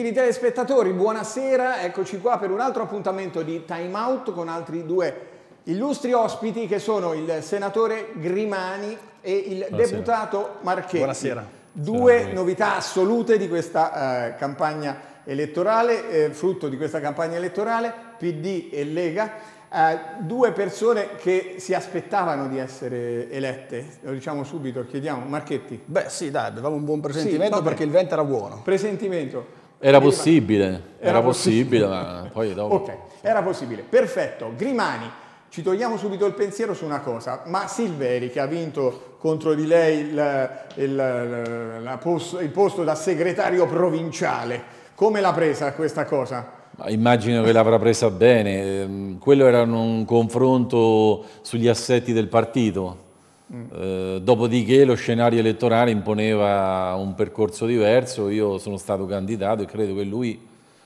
Gentili telespettatori, buonasera, eccoci qua per un altro appuntamento di Time Out con altri due illustri ospiti che sono il senatore Grimani e il buonasera. deputato Marchetti. Buonasera. Due buonasera. novità assolute di questa eh, campagna elettorale, eh, frutto di questa campagna elettorale, PD e Lega. Eh, due persone che si aspettavano di essere elette, lo diciamo subito, chiediamo, Marchetti. Beh sì dai, avevamo un buon presentimento sì, perché il vento era buono. Presentimento. Era possibile, era, era possibile, possibile. ma poi dopo... Ok, era possibile, perfetto. Grimani, ci togliamo subito il pensiero su una cosa, ma Silveri che ha vinto contro di lei il, il, posto, il posto da segretario provinciale, come l'ha presa questa cosa? Immagino che l'avrà presa bene, ehm, quello era un confronto sugli assetti del partito, eh, dopodiché lo scenario elettorale imponeva un percorso diverso, io sono stato candidato e credo che lui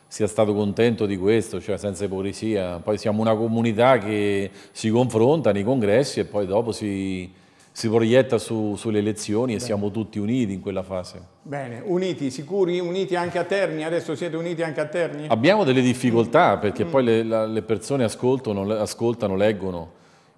sia stato contento di questo, cioè senza ipocrisia. Poi siamo una comunità che si confronta nei congressi e poi dopo si, si proietta su, sulle elezioni e Bene. siamo tutti uniti in quella fase. Bene, uniti, sicuri, uniti anche a Terni, adesso siete uniti anche a Terni? Abbiamo delle difficoltà perché mm. poi le, la, le persone ascoltano, ascoltano leggono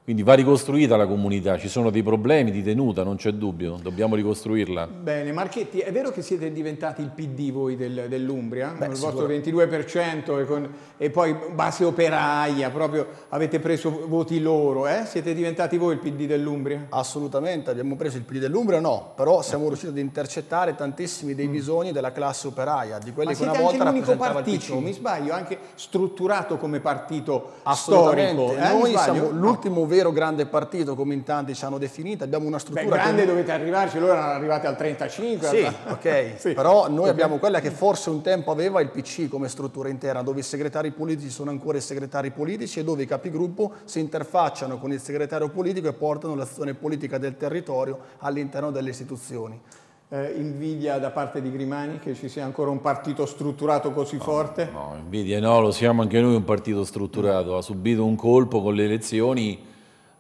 quindi va ricostruita la comunità, ci sono dei problemi di tenuta, non c'è dubbio, dobbiamo ricostruirla. Bene, Marchetti, è vero che siete diventati il PD voi del, dell'Umbria, Beh, il vostro 22% e, con, e, poi base operaia, proprio avete preso voti loro, eh? siete diventati voi il PD dell'Umbria? Assolutamente, abbiamo preso il PD dell'Umbria, no, però siamo riusciti ad intercettare tantissimi dei mm. bisogni della classe operaia, di quelli Ma che una volta rappresentava partito, il PC. mi sbaglio, anche strutturato come partito storico. Eh? Noi siamo l'ultimo no vero grande partito, come in tanti ci hanno definito, abbiamo una struttura... Beh, grande che... dovete arrivarci, loro erano arrivati al 35. Sì, alla... ok, sì. però noi okay. abbiamo quella che forse un tempo aveva il PC come struttura interna, dove i segretari politici sono ancora i segretari politici e dove i capigruppo si interfacciano con il segretario politico e portano l'azione politica del territorio all'interno delle istituzioni. Eh, invidia da parte di Grimani che ci sia ancora un partito strutturato così no, forte? No, invidia no, lo siamo anche noi un partito strutturato, ha subito un colpo con le elezioni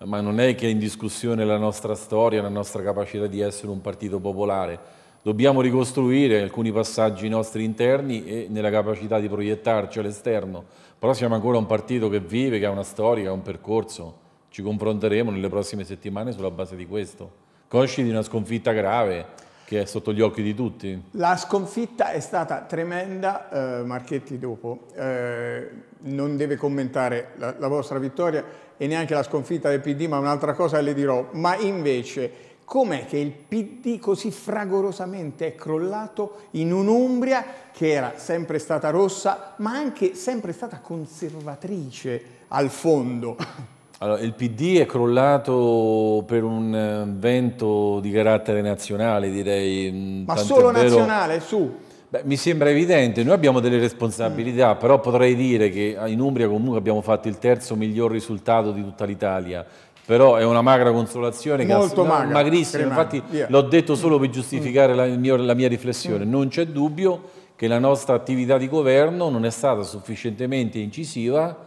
ma non è che è in discussione la nostra storia, la nostra capacità di essere un partito popolare. Dobbiamo ricostruire alcuni passaggi nostri interni e nella capacità di proiettarci all'esterno, però siamo ancora un partito che vive, che ha una storia, ha un percorso. Ci confronteremo nelle prossime settimane sulla base di questo, consci di una sconfitta grave che è sotto gli occhi di tutti. La sconfitta è stata tremenda, eh, Marchetti dopo eh, non deve commentare la, la vostra vittoria, e neanche la sconfitta del PD, ma un'altra cosa le dirò, ma invece com'è che il PD così fragorosamente è crollato in un'Umbria che era sempre stata rossa, ma anche sempre stata conservatrice al fondo? Allora, il PD è crollato per un eh, vento di carattere nazionale, direi. Mm, ma solo vero... nazionale, su, Beh, mi sembra evidente, noi abbiamo delle responsabilità, mm. però potrei dire che ah, in Umbria comunque abbiamo fatto il terzo miglior risultato di tutta l'Italia, però è una magra consolazione Molto che magra, magrissima, cremante. infatti yeah. l'ho detto solo per giustificare mm. la, mio, la, mia riflessione, mm. non c'è dubbio che la nostra attività di governo non è stata sufficientemente incisiva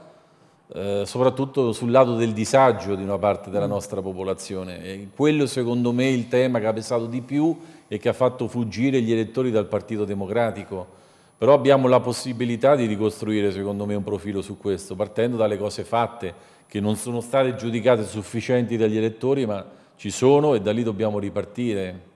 eh, soprattutto sul lato del disagio di una parte della mm. nostra popolazione. E quello secondo me è il tema che ha pesato di più e che ha fatto fuggire gli elettori dal Partito Democratico. Però abbiamo la possibilità di ricostruire, secondo me, un profilo su questo, partendo dalle cose fatte, che non sono state giudicate sufficienti dagli elettori, ma ci sono e da lì dobbiamo ripartire.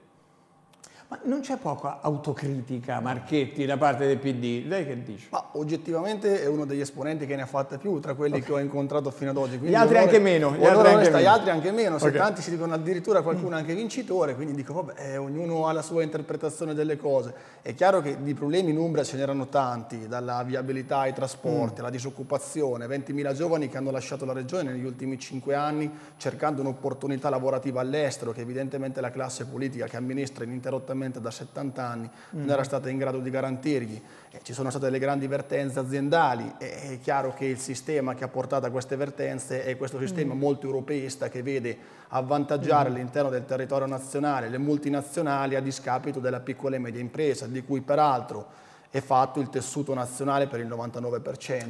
Ma non c'è poca autocritica, Marchetti, da parte del PD? Lei che dice? Ma oggettivamente è uno degli esponenti che ne ha fatta più tra quelli okay. che ho incontrato fino ad oggi. gli altri onore, anche meno. Gli altri onesta, anche, gli altri anche meno, okay. tanti si dicono addirittura qualcuno mm. anche vincitore, quindi dico vabbè, eh, ognuno ha la sua interpretazione delle cose. È chiaro che di problemi in Umbria ce n'erano tanti, dalla viabilità ai trasporti, mm. alla disoccupazione, 20.000 giovani che hanno lasciato la regione negli ultimi 5 anni cercando un'opportunità lavorativa all'estero che evidentemente la classe politica che amministra ininterrottamente attualmente da 70 anni non mm. era stata in grado di garantirgli. Eh, ci sono state delle grandi vertenze aziendali, eh, è chiaro che il sistema che ha portato a queste vertenze è questo mm. sistema molto europeista che vede avvantaggiare all'interno mm. del territorio nazionale le multinazionali a discapito della piccola e media impresa, di cui peraltro è fatto il tessuto nazionale per il 99%.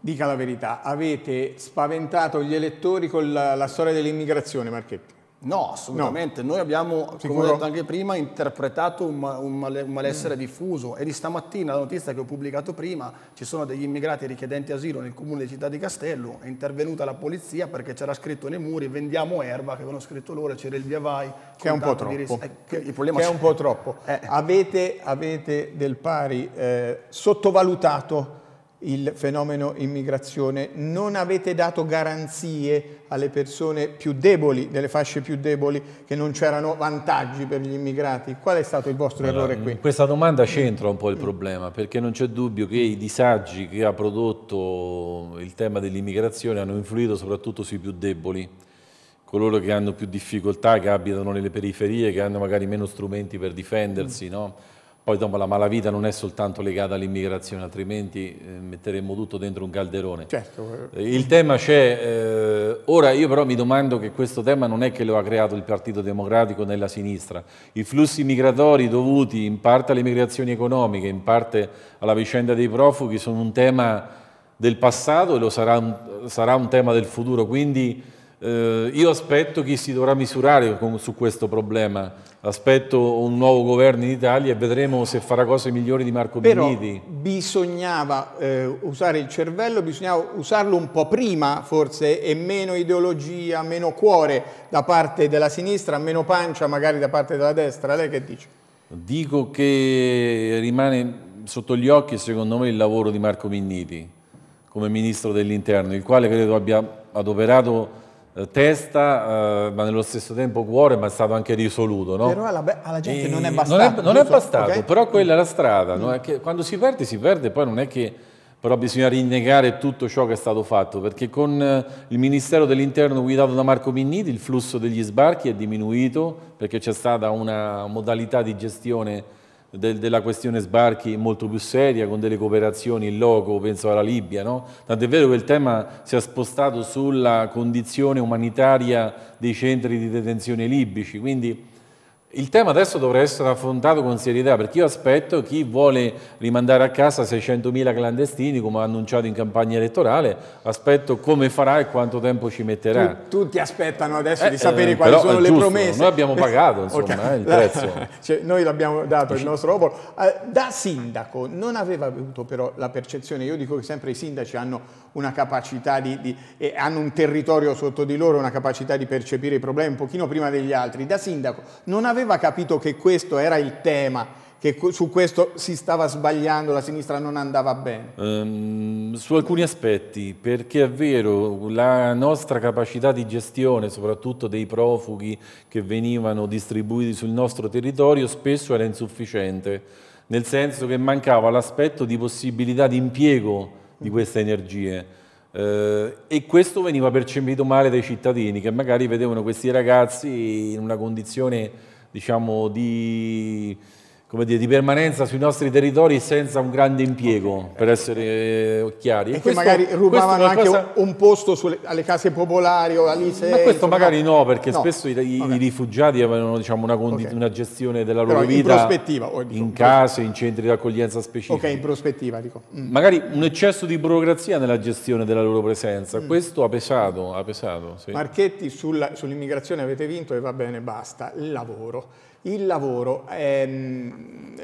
Dica la verità, avete spaventato gli elettori con la, la storia dell'immigrazione, Marchetti? No, assolutamente. No. Noi abbiamo, Sicuro? come ho detto anche prima, interpretato un, un, male un malessere mm. diffuso. E di stamattina, la notizia che ho pubblicato prima, ci sono degli immigrati richiedenti asilo nel comune di Città di Castello. È intervenuta la polizia perché c'era scritto nei muri vendiamo erba, che avevano scritto loro, c'era il via vai. Che è un po' troppo. Eh, che, il problema che è un po' troppo. Eh. Avete, avete, del pari eh, sottovalutato il fenomeno immigrazione, non avete dato garanzie alle persone più deboli, delle fasce più deboli, che non c'erano vantaggi per gli immigrati. Qual è stato il vostro allora, errore qui? Questa domanda c'entra un po' il problema, perché non c'è dubbio che i disagi che ha prodotto il tema dell'immigrazione hanno influito soprattutto sui più deboli, coloro che hanno più difficoltà, che abitano nelle periferie, che hanno magari meno strumenti per difendersi, mm. no? Poi dopo la malavita non è soltanto legata all'immigrazione, altrimenti eh, metteremmo tutto dentro un calderone. Certo. Eh, il tema c'è, eh, ora io però mi domando che questo tema non è che lo ha creato il Partito Democratico nella sinistra. I flussi migratori dovuti in parte alle migrazioni economiche, in parte alla vicenda dei profughi sono un tema del passato e lo sarà, sarà un tema del futuro, quindi eh, io aspetto chi si dovrà misurare su questo problema, aspetto un nuovo governo in Italia e vedremo se farà cose migliori di Marco Però Beniti. bisognava eh, usare il cervello, bisognava usarlo un po' prima forse e meno ideologia, meno cuore da parte della sinistra, meno pancia magari da parte della destra. Lei che dice? Dico che rimane sotto gli occhi secondo me il lavoro di Marco Minniti come ministro dell'interno, il quale credo abbia adoperato eh, testa, eh, ma nello stesso tempo cuore, ma è stato anche risoluto. No? Però alla, alla gente e non è bastato. Non è, non è bastato, okay? però quella è la strada. No? Mm. È che, quando si perde, si perde, poi non è che però bisogna rinnegare tutto ciò che è stato fatto, perché con eh, il Ministero dell'Interno guidato da Marco Minniti il flusso degli sbarchi è diminuito, perché c'è stata una modalità di gestione del, della questione sbarchi molto più seria, con delle cooperazioni in loco, penso alla Libia, no? tant'è vero che il tema si è spostato sulla condizione umanitaria dei centri di detenzione libici, quindi il tema adesso dovrà essere affrontato con serietà perché io aspetto chi vuole rimandare a casa 600.000 clandestini come ha annunciato in campagna elettorale, aspetto come farà e quanto tempo ci metterà. Tu, tutti aspettano adesso eh, di sapere eh, quali sono le promesse. Noi abbiamo pagato insomma, okay. eh, il prezzo. Cioè, noi l'abbiamo dato il nostro popolo. Eh, da sindaco non aveva avuto però la percezione, io dico che sempre i sindaci hanno una capacità di, di hanno un territorio sotto di loro, una capacità di percepire i problemi un pochino prima degli altri. Da sindaco non aveva aveva capito che questo era il tema, che su questo si stava sbagliando, la sinistra non andava bene? Um, su alcuni aspetti, perché è vero, la nostra capacità di gestione, soprattutto dei profughi che venivano distribuiti sul nostro territorio, spesso era insufficiente, nel senso che mancava l'aspetto di possibilità di impiego di queste energie. Eh, e questo veniva percepito male dai cittadini che magari vedevano questi ragazzi in una condizione diciamo, di come dire, di permanenza sui nostri territori senza un grande impiego, okay, per essere eh, chiari. E, e questo, che magari rubavano qualcosa... anche un posto sulle, alle case popolari o all'ISE. Ma questo insomma... magari no, perché no. spesso i, okay. i, rifugiati avevano diciamo, una, una, gestione della loro Però vita in, prospettiva, dico, in case, in centri di accoglienza specifici. Ok, in prospettiva dico. Mm. Magari un eccesso di burocrazia nella gestione della loro presenza, mm. questo ha pesato. Ha pesato sì. Marchetti sull'immigrazione avete vinto e va bene, basta, il lavoro il lavoro, ehm,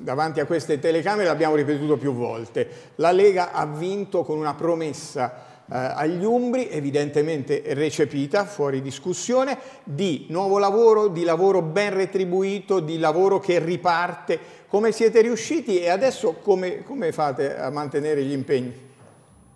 davanti a queste telecamere l'abbiamo ripetuto più volte, la Lega ha vinto con una promessa eh, agli Umbri, evidentemente recepita, fuori discussione, di nuovo lavoro, di lavoro ben retribuito, di lavoro che riparte. Come siete riusciti e adesso come, come fate a mantenere gli impegni?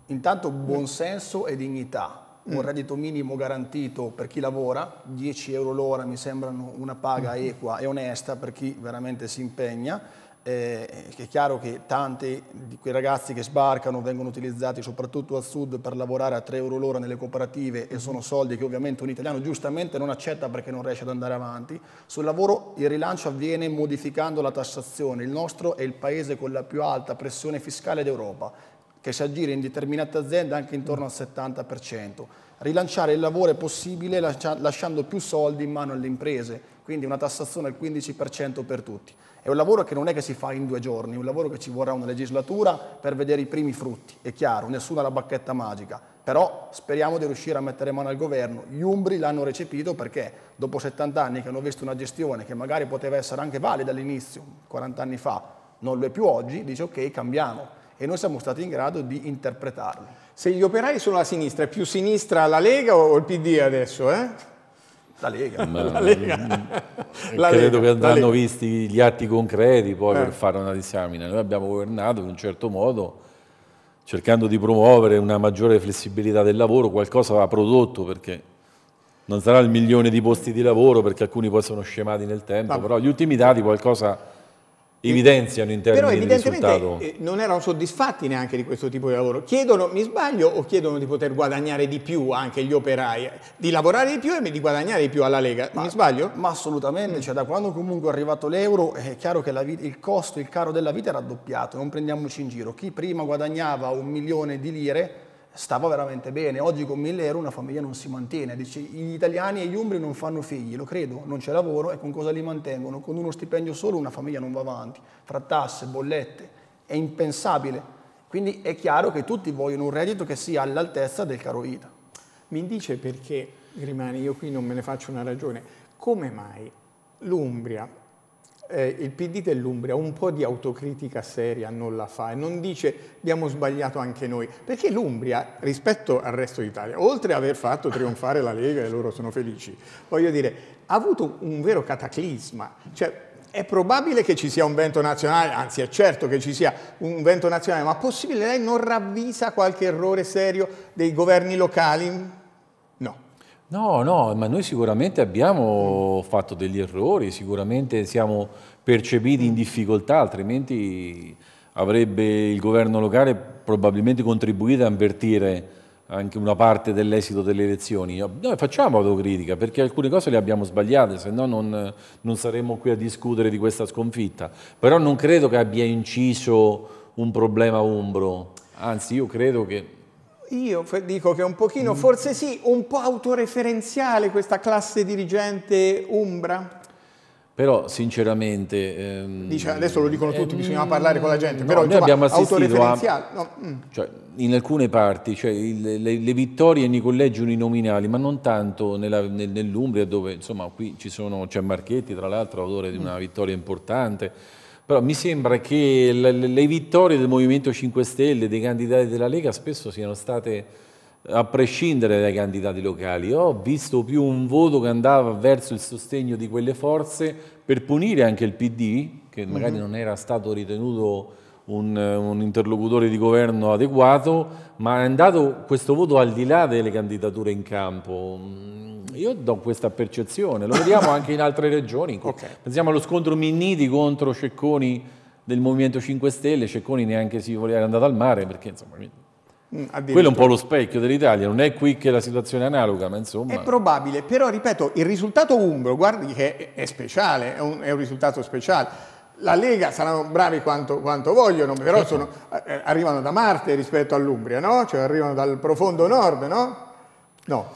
Intanto buonsenso e dignità un mm. reddito minimo garantito per chi lavora, 10 euro l'ora mi sembrano una paga mm-hmm. equa e onesta per chi veramente si impegna. Eh, è chiaro che tanti di quei ragazzi che sbarcano vengono utilizzati soprattutto al sud per lavorare a 3 euro l'ora nelle cooperative e mm-hmm. sono soldi che ovviamente un italiano giustamente non accetta perché non riesce ad andare avanti. Sul lavoro il rilancio avviene modificando la tassazione. Il nostro è il paese con la più alta pressione fiscale d'Europa che si aggira in determinate aziende anche intorno al 70%. Rilanciare il lavoro è possibile lasciando più soldi in mano alle imprese, quindi una tassazione al 15% per tutti. È un lavoro che non è che si fa in due giorni, è un lavoro che ci vorrà una legislatura per vedere i primi frutti, è chiaro, nessuna la bacchetta magica, però speriamo di riuscire a mettere mano al governo. Gli Umbri l'hanno recepito perché dopo 70 anni che hanno visto una gestione che magari poteva essere anche valida all'inizio, 40 anni fa, non lo è più oggi, dice ok, cambiamo e noi siamo stati in grado di interpretarlo. Se gli operai sono a sinistra, è più sinistra la Lega o il PD adesso? Eh? La Lega. Ma, la Lega. La credo Lega, che andranno visti gli atti concreti poi eh. per fare una disamina. Noi abbiamo governato in un certo modo cercando di promuovere una maggiore flessibilità del lavoro, qualcosa va prodotto perché non sarà il milione di posti di lavoro perché alcuni poi sono scemati nel tempo, no. però gli ultimi dati qualcosa evidenziano in termini di risultato. Però eh, evidentemente non erano soddisfatti neanche di questo tipo di lavoro. Chiedono, mi sbaglio, o chiedono di poter guadagnare di più anche gli operai, di lavorare di più e di guadagnare di più alla Lega, ma, mi sbaglio? Ma assolutamente, mm. cioè da quando comunque è arrivato l'euro è chiaro che vita, il costo, il caro della vita è raddoppiato, non prendiamoci in giro. Chi prima guadagnava un milione di lire stava veramente bene. Oggi con 1000 euro una famiglia non si mantiene. Dici, gli italiani e gli umbri non fanno figli, lo credo, non c'è lavoro e con cosa li mantengono? Con uno stipendio solo una famiglia non va avanti, fra tasse, bollette, è impensabile. Quindi è chiaro che tutti vogliono un reddito che sia all'altezza del caro vita. Mi dice perché, Grimani, io qui non me ne faccio una ragione, come mai l'Umbria eh, il PD dell'Umbria un po' di autocritica seria non la fa e non dice abbiamo sbagliato anche noi, perché l'Umbria rispetto al resto d'Italia, oltre ad aver fatto trionfare la Lega e loro sono felici, voglio dire, ha avuto un vero cataclisma, cioè è probabile che ci sia un vento nazionale, anzi è certo che ci sia un vento nazionale, ma possibile lei non ravvisa qualche errore serio dei governi locali? No, no, ma noi sicuramente abbiamo fatto degli errori, sicuramente siamo percepiti in difficoltà, altrimenti avrebbe il governo locale probabilmente contribuito a invertire anche una parte dell'esito delle elezioni. Noi facciamo autocritica perché alcune cose le abbiamo sbagliate, se no non, non saremmo qui a discutere di questa sconfitta. Però non credo che abbia inciso un problema umbro, anzi io credo che io dico che è un pochino, mm. forse sì, un po' autoreferenziale questa classe dirigente Umbra. Però sinceramente... Ehm, Dice, adesso lo dicono tutti, ehm, bisogna parlare con la gente, no, però noi abbiamo assistito a, no, mm. cioè, in alcune parti, cioè, il, le, le, vittorie nei collegi uninominali, ma non tanto nella, nel, nell'Umbria dove insomma qui c'è Marchetti tra l'altro autore di mm. una vittoria importante, però mi sembra che le, le vittorie del Movimento 5 Stelle, dei candidati della Lega, spesso siano state a prescindere dai candidati locali. ho visto più un voto che andava verso il sostegno di quelle forze per punire anche il PD, che magari mm -hmm. non era stato ritenuto un, un, interlocutore di governo adeguato, ma è andato questo voto al di là delle candidature in campo. Mm, io do questa percezione, lo vediamo anche in altre regioni. Okay. Pensiamo allo scontro Minniti contro Cecconi del Movimento 5 Stelle, Cecconi neanche si voleva andare al mare perché insomma mm, quello è un po' lo specchio dell'Italia, non è qui che la situazione è analoga, ma insomma... È probabile, però ripeto, il risultato umbro, guardi che è speciale, è un, è un risultato speciale la Lega saranno bravi quanto, quanto vogliono, però certo. sono, eh, eh, arrivano da Marte rispetto all'Umbria, no? Cioè arrivano dal profondo nord, no? No.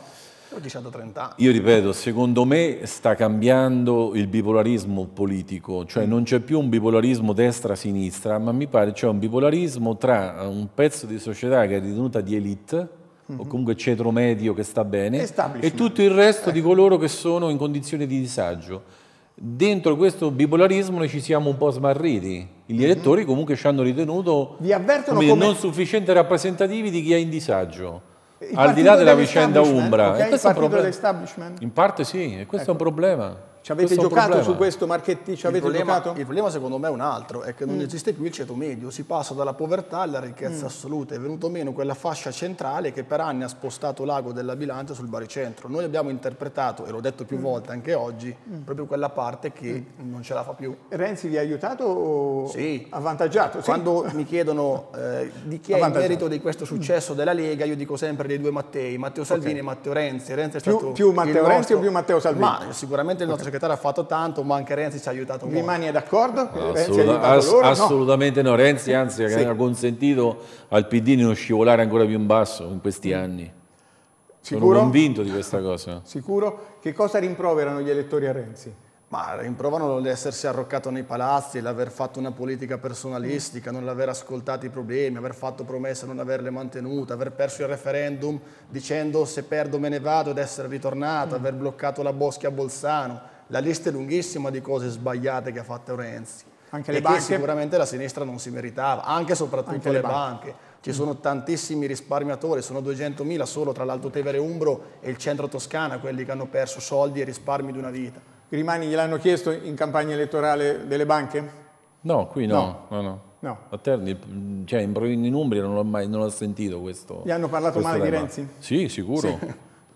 Io ripeto, secondo me sta cambiando il bipolarismo politico, cioè non c'è più un bipolarismo destra-sinistra, ma mi pare c'è un bipolarismo tra eh, un pezzo di società che è ritenuta di elite, o mhm. comunque ceto medio che sta bene, e tutto il resto di ecco. coloro che sono in condizioni di disagio dentro questo bipolarismo noi ci siamo un po' smarriti. Gli mhm. elettori comunque ci hanno ritenuto come come... non sufficienti rappresentativi di chi è in disagio. Il al di là della vicenda Umbra. Okay? E questo è un problema. In parte sì, e questo ecco. è un ecco. problema. Ci avete questo giocato su questo marchetti? Ci il avete problema, Il problema secondo me è un altro, è che non mm. esiste più il ceto medio, si passa dalla povertà alla ricchezza mm. assoluta, è venuto meno quella fascia centrale che per anni ha spostato l'ago della bilancia sul baricentro. Noi abbiamo interpretato, e l'ho detto più mm. volte anche oggi, mm. proprio quella parte che mm. non ce la fa più. Renzi vi ha aiutato o sì. avvantaggiato? Sì. Quando mi chiedono eh, di chi è il merito di questo mm. successo della Lega, io dico sempre dei due Mattei, Matteo Salvini okay. e Matteo Renzi. Renzi più, più, Matteo Renzi nostro, o più Matteo Salvini? Ma sicuramente il nostro segretario ha fatto tanto, ma anche Renzi ci ha aiutato molto. Rimani è d'accordo? Assoluta, ass- loro, assolutamente no. Renzi anzi sì. ha consentito al PD di non scivolare ancora più in basso in questi mm. anni. Sicuro? Sono convinto di questa cosa. Sicuro? Che cosa rimproverano gli elettori a Renzi? Ma rimprovano l'essersi arroccato nei palazzi, l'aver fatto una politica personalistica, non l'aver ascoltato i problemi, aver fatto promesse, e non averle mantenute, aver perso il referendum dicendo se perdo me ne vado ed essere ritornato, mm. aver bloccato la Boschia a Bolzano, la lista è lunghissima di cose sbagliate che ha fatto Renzi. Anche le banche. sicuramente la sinistra non si meritava, anche e soprattutto anche le, le banche. banche. Ci mm. sono tantissimi risparmiatori, sono 200.000 solo tra l'Alto Tevere Umbro e il centro Toscana, quelli che hanno perso soldi e risparmi di una vita. Grimani gliel'hanno chiesto in campagna elettorale delle banche? No, qui no. no. no, no. no. A Terni, cioè in, in Umbria non l'ho mai non ho sentito questo. Gli hanno parlato male di Renzi? Sì, sicuro. Sì.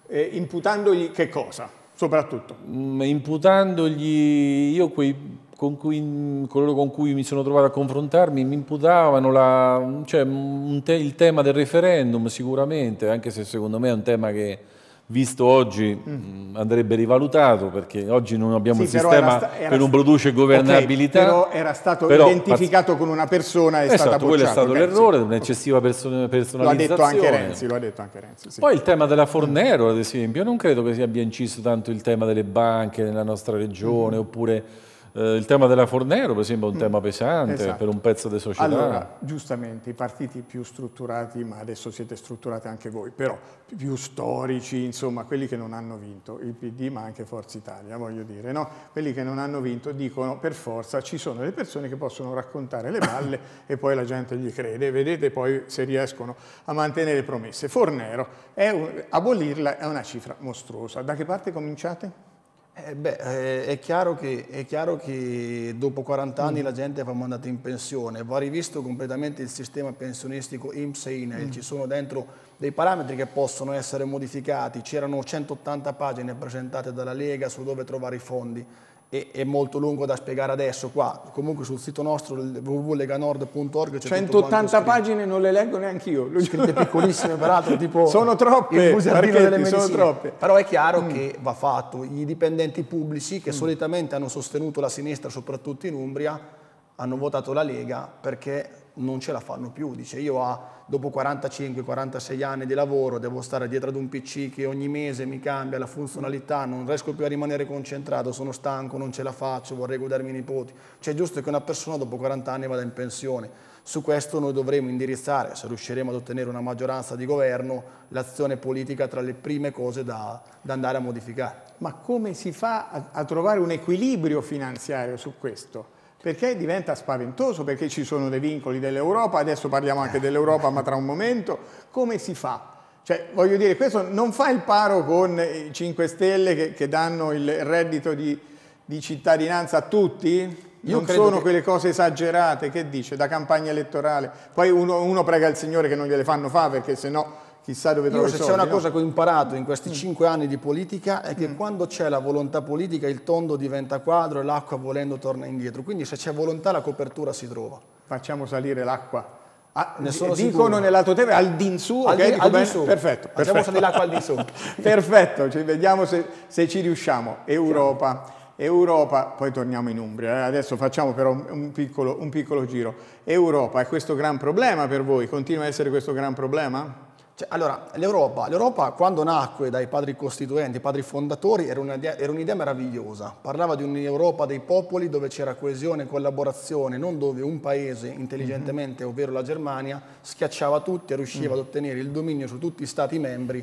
Eh, imputandogli che cosa? soprattutto? Mm, imputandogli, io quei, con cui, coloro con cui mi sono trovato a confrontarmi mi imputavano la, cioè, mm, te, il tema del referendum sicuramente, anche se secondo me è un tema che visto oggi mm. mm. andrebbe rivalutato perché oggi non abbiamo sì, un sistema sta, che non produce governabilità. Okay, però era stato però, identificato con una persona e è stata bocciato. quello è stato okay, l'errore, sì. un'eccessiva person- personalizzazione. Lo ha detto anche Renzi. Detto anche Renzi sì. Poi il tema della mm. Fornero, ad esempio, non credo che si abbia inciso tanto il tema delle banche nella nostra regione mm. oppure eh, il tema della Fornero, per esempio, è un mm. tema pesante esatto. per un pezzo di società. Allora, giustamente, i partiti più strutturati, ma adesso siete strutturati anche voi, però più storici, insomma, quelli che non hanno vinto, il PD ma anche Forza Italia, voglio dire, no? quelli che non hanno vinto dicono per forza ci sono le persone che possono raccontare le balle e poi la gente gli crede, vedete poi se riescono a mantenere promesse. Fornero, è un, abolirla è una cifra mostruosa. Da che parte cominciate? Eh beh, eh, è chiaro, che, è chiaro, che, dopo 40 anni mm. la gente va mandata in pensione, va rivisto completamente il sistema pensionistico IMS e INEL, mm. ci sono dentro dei parametri che possono essere modificati, c'erano 180 pagine presentate dalla Lega su dove trovare i fondi, e è molto lungo da spiegare adesso qua, comunque sul sito nostro www.leganord.org 180 pagine non le leggo neanche io. Scritte piccolissime peraltro, tipo sono troppe, Marchetti, sono troppe. Però è chiaro mm. che va fatto, i dipendenti pubblici che mm. solitamente hanno sostenuto la sinistra soprattutto in Umbria hanno votato la Lega perché non ce la fanno più. Dice io ah, dopo 45-46 anni di lavoro devo stare dietro ad un PC che ogni mese mi cambia la funzionalità, non riesco più a rimanere concentrato, sono stanco, non ce la faccio, vorrei godermi i nipoti. Cioè è giusto che una persona dopo 40 anni vada in pensione. Su questo noi dovremo indirizzare, se riusciremo ad ottenere una maggioranza di governo, l'azione politica tra le prime cose da, da andare a modificare. Ma come si fa a, a trovare un equilibrio finanziario su questo? perché diventa spaventoso, perché ci sono dei vincoli dell'Europa, adesso parliamo anche dell'Europa, ma tra un momento, come si fa? Cioè, voglio dire, questo non fa il paro con i 5 Stelle che, che danno il reddito di, di, cittadinanza a tutti? Non sono che... quelle cose esagerate, che dice, da campagna elettorale. Poi uno, uno prega il Signore che non gliele fanno fare, perché sennò chissà dove trovo Io se c'è una cosa che ho imparato in questi cinque anni di politica è che mm. quando c'è la volontà politica il tondo diventa quadro e l'acqua volendo torna indietro. Quindi se c'è volontà la copertura si trova. Facciamo salire l'acqua. Ah, ne dicono sicuro. nell'altoterra al dinsù, al, okay, di, al su. perfetto. Facciamo salire l'acqua al dinsù. perfetto, cioè, vediamo se, se, ci riusciamo. Europa. Chiaro. Europa, poi torniamo in Umbria, eh? adesso facciamo però un piccolo, un piccolo giro. Europa è questo gran problema per voi? Continua a essere questo gran problema? Cioè, allora, l'Europa, l'Europa, quando nacque dai padri costituenti, i padri fondatori, era un'idea, era un'idea, meravigliosa. Parlava di un'Europa dei popoli dove c'era coesione e collaborazione, non dove un paese intelligentemente, mm-hmm. ovvero la Germania, schiacciava tutti e riusciva mm-hmm. ad ottenere il dominio su tutti gli stati membri,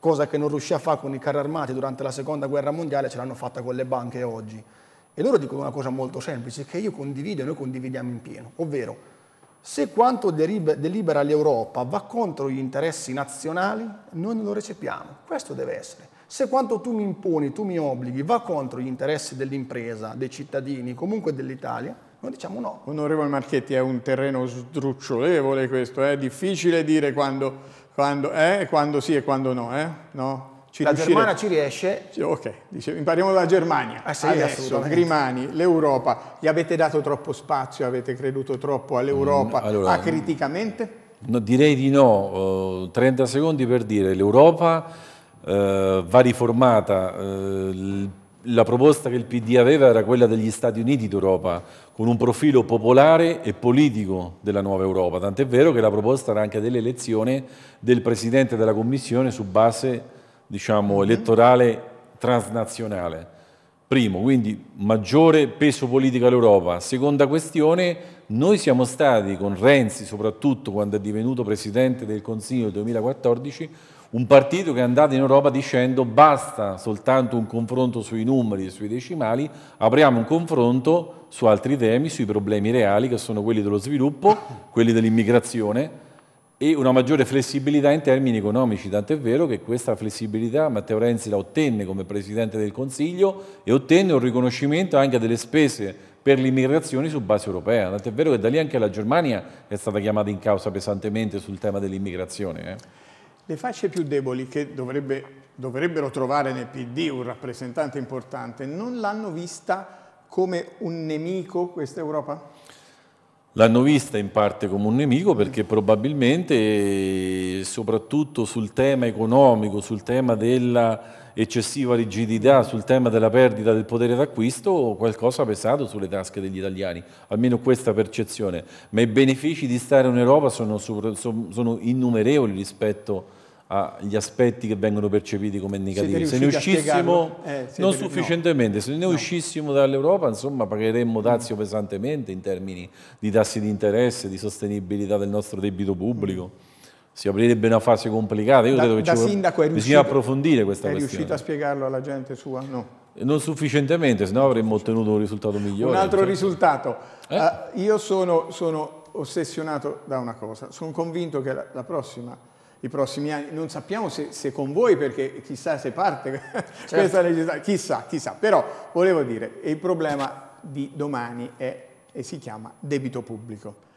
cosa che non riuscì a fare con i carri armati durante la seconda guerra mondiale, ce l'hanno fatta con le banche oggi. E loro dicono una cosa molto semplice, che io condivido e noi condividiamo in pieno, ovvero se quanto delibera l'Europa va contro gli interessi nazionali, noi non lo recepiamo. Questo deve essere. Se quanto tu mi imponi, tu mi obblighi, va contro gli interessi dell'impresa, dei cittadini, comunque dell'Italia, noi diciamo no. Onorevole Marchetti, è un terreno sdrucciolevole questo, eh? è difficile dire quando, quando è, quando sì e quando no. Eh? no? Ci la Germania ci riesce. Ok, dice, impariamo dalla Germania. Ah, sì, Adesso, Grimani, l'Europa, gli avete dato troppo spazio, avete creduto troppo all'Europa, mm, allora, acriticamente? No, direi di no, uh, eh, 30 secondi per dire, l'Europa uh, va riformata, uh, la proposta che il PD aveva era quella degli Stati Uniti d'Europa, con un profilo popolare e politico della nuova Europa, tant'è vero che la proposta era anche dell'elezione del Presidente della Commissione su base diciamo, mhm. elettorale transnazionale. Primo, quindi maggiore peso politico all'Europa. Seconda questione, noi siamo stati con Renzi, soprattutto quando è divenuto Presidente del Consiglio nel 2014, un partito che è andato in Europa dicendo basta soltanto un confronto sui numeri e sui decimali, apriamo un confronto su altri temi, sui problemi reali che sono quelli dello sviluppo, quelli dell'immigrazione, e una maggiore flessibilità in termini economici, tant'è vero che questa flessibilità Matteo Renzi la ottenne come Presidente del Consiglio e ottenne un riconoscimento anche delle spese per l'immigrazione su base europea, tant'è vero che da lì anche la Germania è stata chiamata in causa pesantemente sul tema dell'immigrazione. Eh. Le fasce più deboli che dovrebbe, dovrebbero trovare nel PD un rappresentante importante non l'hanno vista come un nemico questa Europa? L'hanno vista in parte come un nemico perché probabilmente, soprattutto sul tema economico, sul tema della eccessiva rigidità, sul tema della perdita del potere d'acquisto, qualcosa ha pesato sulle tasche degli italiani, almeno questa percezione. Ma i benefici di stare in Europa sono, sono innumerevoli rispetto a agli aspetti che vengono percepiti come negativi. Se ne uscissimo eh, non sufficientemente, no. se ne uscissimo dall'Europa, insomma, pagheremmo dazio pesantemente in termini di tassi di interesse, di sostenibilità del nostro debito pubblico. Si aprirebbe una fase complicata. Io da, credo che ci sindaco è riuscito, bisogna approfondire questa è questione. È riuscito a spiegarlo alla gente sua? No. Non sufficientemente, sennò avremmo ottenuto un risultato migliore. Un altro certo. risultato. Eh? Uh, io sono, sono, ossessionato da una cosa. Sono convinto che la, la prossima i prossimi anni. Non sappiamo se, se con voi, perché chissà se parte certo. questa legislazione, chissà, chissà. Però volevo dire, il problema di domani è e si chiama debito pubblico.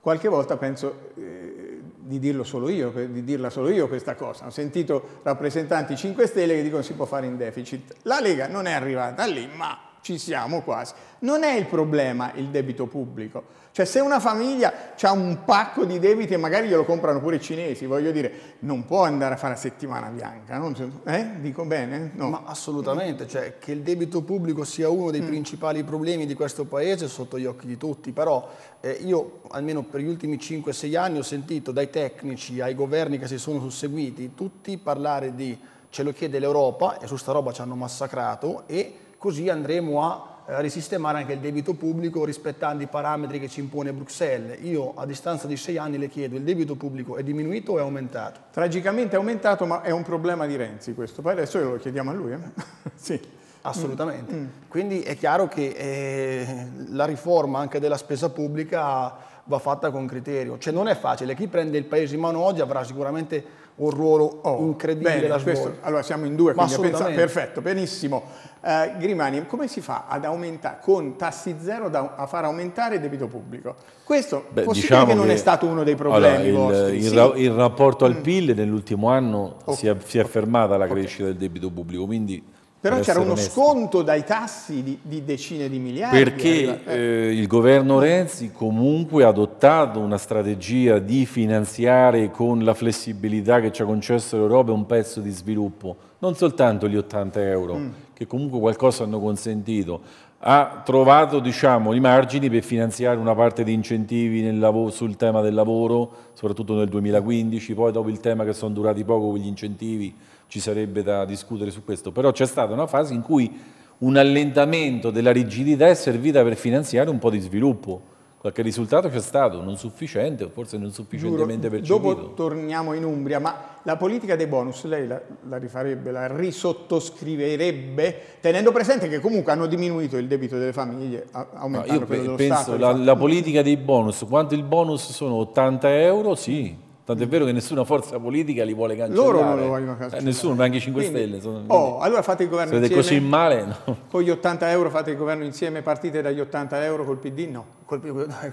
Qualche volta penso eh, di dirlo solo io, di dirla solo io questa cosa. Ho sentito rappresentanti 5 Stelle che dicono si può fare in deficit. La Lega non è arrivata lì, ma ci siamo quasi. Non è il problema il debito pubblico. Cioè se una famiglia ha un pacco di debiti e magari glielo comprano pure i cinesi, voglio dire, non può andare a fare la settimana bianca, non, eh? dico bene? No. Ma assolutamente, cioè che il debito pubblico sia uno dei mm. principali problemi di questo paese sotto gli occhi di tutti, però eh, io almeno per gli ultimi 5-6 anni ho sentito dai tecnici ai governi che si sono susseguiti tutti parlare di ce lo chiede l'Europa e su sta roba ci hanno massacrato e così andremo a eh, risistemare anche il debito pubblico rispettando i parametri che ci impone Bruxelles. Io a distanza di sei anni le chiedo, il debito pubblico è diminuito o è aumentato? Tragicamente è aumentato, ma è un problema di Renzi questo. Poi adesso lo chiediamo a lui. Eh? sì. Assolutamente. Mm. Quindi è chiaro che eh, la riforma anche della spesa pubblica va fatta con criterio. Cioè non è facile, chi prende il paese in mano oggi avrà sicuramente un ruolo oh, incredibile bene, da svolgere. allora siamo in due, quindi pensa, perfetto, benissimo. Eh, Grimani, come si fa ad aumentare con tassi zero da, a far aumentare il debito pubblico? Questo Beh, diciamo che non che, è stato uno dei problemi allora, vostri. Il, sì. il, il, rapporto al mm. PIL nell'ultimo anno okay. si, è, si, è, fermata la crescita okay. del debito pubblico, quindi però per c'era uno onesti. sconto dai tassi di, di, decine di miliardi. Perché eh, il governo Renzi comunque ha adottato una strategia di finanziare con la flessibilità che ci ha concesso l'Europa un pezzo di sviluppo, non soltanto gli 80 euro, mm. che comunque qualcosa hanno consentito, ha trovato diciamo, i margini per finanziare una parte di incentivi lavoro, sul tema del lavoro, soprattutto nel 2015, poi dopo il tema che sono durati poco quegli incentivi ci sarebbe da discutere su questo, però c'è stata una fase in cui un allentamento della rigidità è servita per finanziare un po' di sviluppo. Qualche risultato c'è stato, non sufficiente o forse non sufficientemente Giuro, percepito. Dopo torniamo in Umbria, ma la politica dei bonus lei la, la rifarebbe, la risottoscriverebbe, tenendo presente che comunque hanno diminuito il debito delle famiglie, aumentando no, io pe- quello penso Stato, la, la politica dei bonus, quanto il bonus sono 80 euro, sì, Tanto è vero che nessuna forza politica li vuole cancellare. Loro non lo vogliono eh, cancellare. Eh, nessuno, neanche i 5 quindi, Stelle. Sono, oh, quindi, allora fate il governo insieme. Se così male, no. Con gli 80 euro fate il governo insieme, partite dagli 80 euro col PD? No colpito,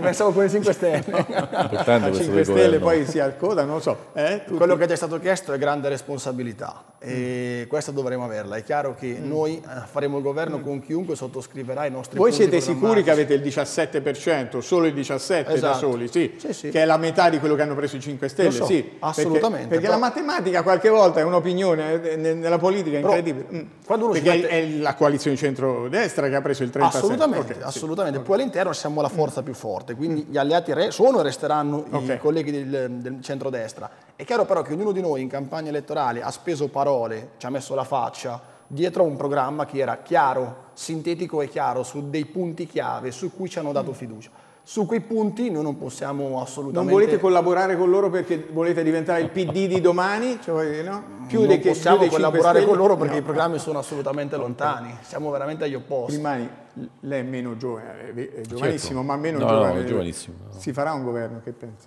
pensavo pure 5 Stelle. 5 Stelle poi si accoda, non so. Eh, Quello che ci è stato chiesto è grande responsabilità e mm. questa dovremo averla. È chiaro che mm. noi eh, faremo il governo mm. con chiunque sottoscriverà i nostri Voi siete sicuri che avete il 17%, solo il 17% esatto. da soli, sì, sì, sì. che è la metà di quello che hanno preso i 5 Stelle, so, sì. Assolutamente. Perché, perché però... la matematica qualche volta è un'opinione eh, nella politica è incredibile. Però, mm. perché mette... è la coalizione centrodestra che ha preso il 30%. Assolutamente, okay, assolutamente. Poi all'interno esterno siamo la forza più forte, quindi gli alleati re sono e resteranno okay. i colleghi del, del centrodestra. È chiaro però che ognuno di noi in campagna elettorale ha speso parole, ci ha messo la faccia dietro a un programma che era chiaro, sintetico e chiaro su dei punti chiave su cui ci hanno dato mm. fiducia su quei punti noi non possiamo assolutamente... Non volete collaborare con loro perché volete diventare il PD di domani? Cioè, no? Più non che, possiamo più collaborare con loro perché no. i programmi sono assolutamente lontani, siamo veramente agli opposti. Primani, lei è meno giovane, è certo. giovanissimo, certo. ma meno no, giovane. No, giovanissimo. Si farà un governo, che pensa?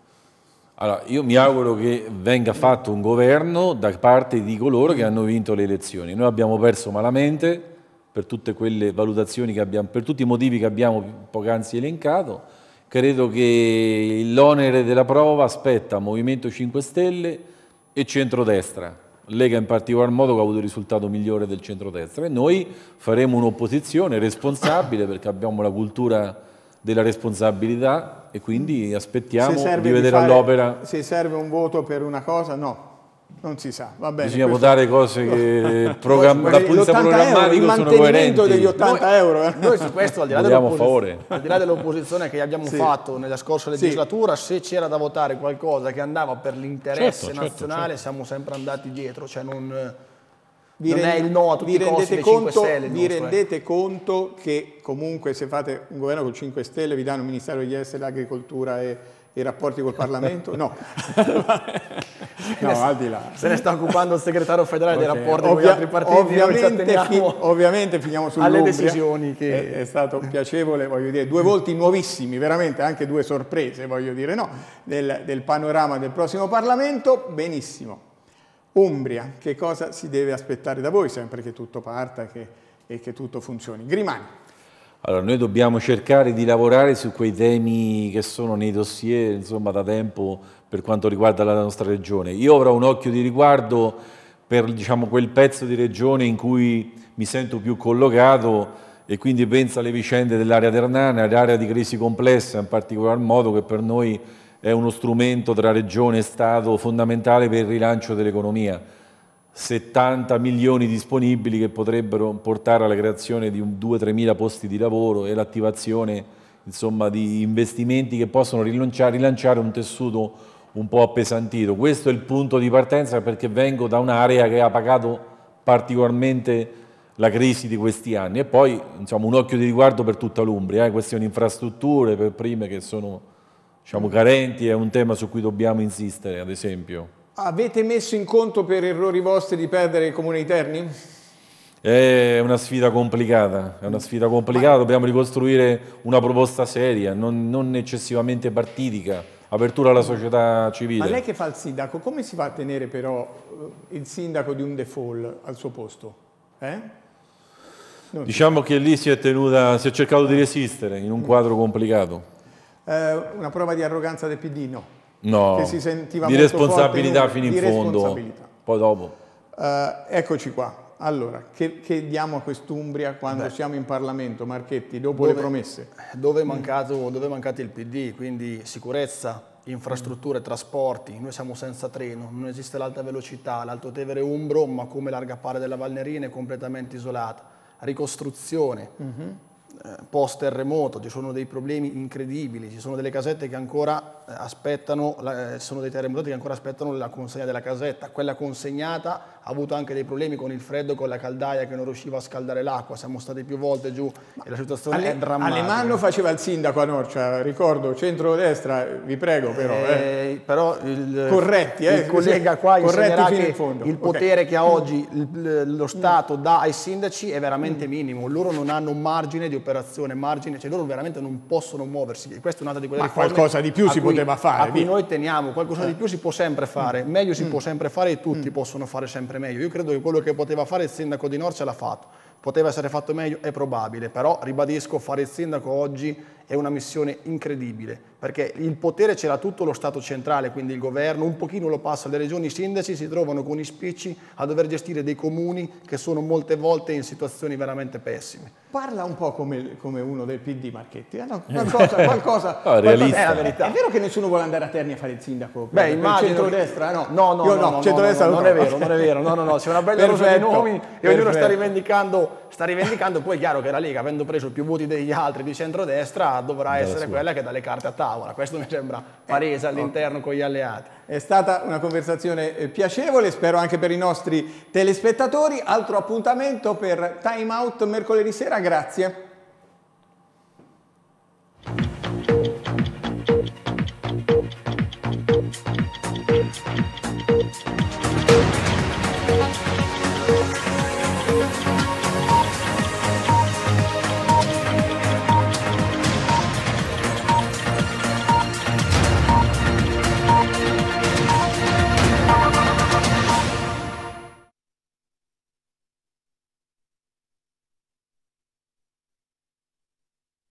Allora, io mi auguro che venga fatto un governo da parte di coloro che hanno vinto le elezioni. Noi abbiamo perso malamente per tutte quelle valutazioni che abbiamo, per tutti i motivi che abbiamo poc'anzi elencato Credo che l'onere della prova spetta Movimento 5 Stelle e centrodestra, Lega in particolar modo che ha avuto il risultato migliore del centrodestra e noi faremo un'opposizione responsabile perché abbiamo la cultura della responsabilità e quindi aspettiamo di vedere all'opera. Se serve un voto per una cosa, no, non si sa, va bene. Bisogna questo... votare cose che programma, dal punto di vista programmatico sono coerenti. Il degli 80 noi, euro. Eh. Noi su questo, al di là, al di dell'opposizione che abbiamo sì. fatto nella scorsa legislatura, sì. se c'era da votare qualcosa che andava per l'interesse certo, certo nazionale certo, certo. siamo sempre andati dietro, cioè non, vi non è il no a tutti vi i costi conto, Stelle, Vi nostro, rendete eh. conto che comunque se fate un governo con 5 Stelle vi danno un Ministero degli Esteri, dell'Agricoltura e i rapporti col Parlamento? No, no al di là. Se ne sta occupando il segretario federale okay. dei rapporti Ovvia, con gli altri partiti. Ovviamente, fi, ovviamente finiamo sull'Umbria. Alle decisioni che... È, è, stato piacevole, voglio dire, due volti nuovissimi, veramente anche due sorprese, voglio dire, no, del, del panorama del prossimo Parlamento. Benissimo. Umbria, che cosa si deve aspettare da voi sempre che tutto parta che, e che tutto funzioni? Grimani. Allora, noi dobbiamo cercare di lavorare su quei temi che sono nei dossier, insomma, da tempo per quanto riguarda la nostra regione. Io avrò un occhio di riguardo per diciamo, quel pezzo di regione in cui mi sento più collocato e quindi penso alle vicende dell'area ternana, all'area di crisi complessa in particolar modo che per noi è uno strumento tra regione e Stato fondamentale per il rilancio dell'economia. 70 milioni disponibili che potrebbero portare alla creazione di 2-3 mila posti di lavoro e l'attivazione insomma, di investimenti che possono rilanciare, rilanciare, un tessuto un po' appesantito. Questo è il punto di partenza perché vengo da un'area che ha pagato particolarmente la crisi di questi anni e poi insomma, un occhio di riguardo per tutta l'Umbria, eh, questioni infrastrutture per prime che sono diciamo, carenti, è un tema su cui dobbiamo insistere ad esempio. Avete messo in conto per errori vostri di perdere il comune di Terni? È una sfida complicata, è una sfida complicata, dobbiamo ricostruire una proposta seria, non, non eccessivamente partitica, apertura alla società civile. Ma lei che fa il sindaco, come si fa a tenere però eh, il sindaco di un default al suo posto? Eh? Diciamo che lì si è, tenuta, si è cercato di resistere in un quadro complicato. Eh, una prova di arroganza del PD no no, che si sentiva di responsabilità forte, fino in fondo. Poi dopo. Uh, eccoci qua. Allora, che, che diamo a quest'Umbria quando Beh. siamo in Parlamento, Marchetti, dopo dove, le promesse? Dove è, mm. mancato, mm. dove è mancato il PD? Quindi sicurezza, infrastrutture, mm. trasporti, noi siamo senza treno, non esiste l'alta velocità, l'Alto Tevere Umbro, ma come larga parte della Valnerina è completamente isolata, ricostruzione, mm -hmm post terremoto, ci sono dei problemi incredibili, ci sono delle casette che ancora eh, aspettano, eh, ci sono dei terremotati che ancora aspettano la consegna della casetta, quella consegnata ha avuto anche dei problemi con il freddo, con la caldaia che non riusciva a scaldare l'acqua, siamo stati più volte giù e la situazione alle, è drammatica. Alemanno faceva il sindaco a Norcia, cioè, ricordo, centrodestra, vi prego però. Eh. Eh, però il, corretti, eh, il collega qua insegnerà che fondo. il potere okay. che ha mm. oggi lo Stato dà ai sindaci è veramente mm. minimo, loro non hanno un margine di operazione operazione, margine, cioè loro veramente non possono muoversi. E questa è un'altra di quelle Ma qualcosa di più si cui, poteva fare. A cui noi teniamo, qualcosa eh. di più si può sempre fare, meglio si mm. può sempre fare e tutti mm. possono fare sempre meglio. Io credo che quello che poteva fare il sindaco di Norcia l'ha fatto Poteva essere fatto meglio? È probabile, però ribadisco, fare il sindaco oggi è una missione incredibile, perché il potere c'era tutto lo Stato centrale, quindi il governo, un pochino lo passa alle regioni, i sindaci si trovano con i spicci a dover gestire dei comuni che sono molte volte in situazioni veramente pessime. Parla un po' come, come uno del PD Marchetti, eh? no, qualcosa, qualcosa, no, qualcosa è la verità. È vero che nessuno vuole andare a Terni a fare il sindaco? Beh, immagino... Centrodestra, che... no? No, no, Io no, no, no, centrodestra no, no, non, non è vero, non è vero, no, no, no, c'è una bella rosa di nomi e ognuno sta rivendicando sta rivendicando, poi è chiaro che la Lega, avendo preso più voti degli altri di centrodestra, dovrà essere sì. quella che dà le carte a tavola. Questo mi sembra eh, palese eh, all'interno okay. con gli alleati. È stata una conversazione eh, piacevole, spero anche per i nostri telespettatori. Altro appuntamento per Time Out mercoledì sera, grazie.